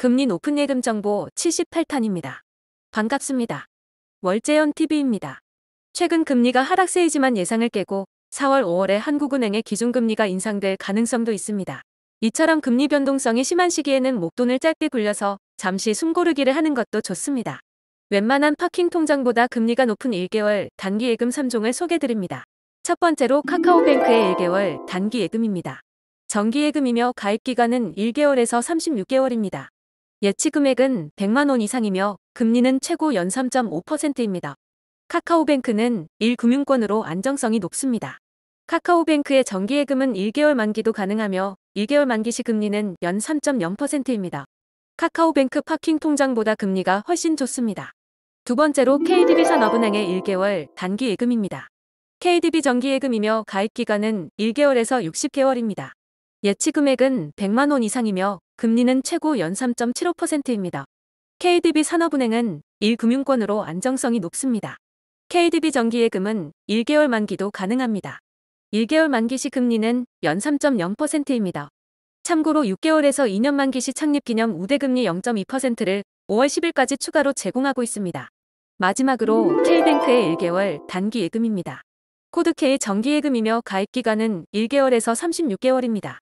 금리 높은 예금 정보 78탄입니다. 반갑습니다. 월재현 TV입니다. 최근 금리가 하락세이지만 예상을 깨고 4월 5월에 한국은행의 기준금리가 인상될 가능성도 있습니다. 이처럼 금리 변동성이 심한 시기에는 목돈을 짧게 굴려서 잠시 숨고르기를 하는 것도 좋습니다. 웬만한 파킹 통장보다 금리가 높은 1개월 단기 예금 3종을 소개드립니다. 첫 번째로 카카오뱅크의 1개월 단기 예금입니다. 정기예금이며 가입기간은 1개월에서 36개월입니다. 예치 금액은 100만원 이상이며 금리는 최고 연 3.5%입니다. 카카오뱅크는 1금융권으로 안정성이 높습니다. 카카오뱅크의 정기예금은 1개월 만기도 가능하며 1개월 만기시 금리는 연 3.0%입니다. 카카오뱅크 파킹 통장보다 금리가 훨씬 좋습니다. 두 번째로 KDB 산업은행의 1개월 단기 예금입니다. KDB 정기 예금이며 가입 기간은 1개월에서 60개월입니다. 예치 금액은 100만 원 이상이며 금리는 최고 연 3.75%입니다. KDB 산업은행은 1금융권으로 안정성이 높습니다. KDB 정기예금은 1개월 만기도 가능합니다. 1개월 만기 시 금리는 연 3.0%입니다. 참고로 6개월에서 2년 만기 시 창립 기념 우대금리 0.2%를 5월 10일까지 추가로 제공하고 있습니다. 마지막으로 K뱅크의 1개월 단기 예금입니다. 코드K 정기예금이며 가입기간은 1개월에서 36개월입니다.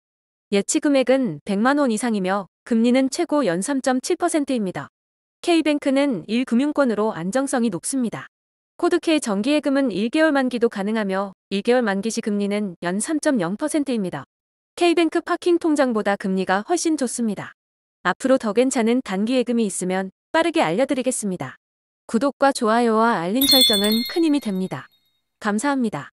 예치 금액은 100만 원 이상이며 금리는 최고 연 3.7%입니다. K뱅크는 1금융권으로 안정성이 높습니다. 코드K 정기예금은 1개월 만기도 가능하며 1개월 만기시 금리는 연 3.0%입니다. K뱅크 파킹 통장보다 금리가 훨씬 좋습니다. 앞으로 더 괜찮은 단기예금이 있으면 빠르게 알려드리겠습니다. 구독과 좋아요와 알림 설정은 큰 힘이 됩니다. 감사합니다.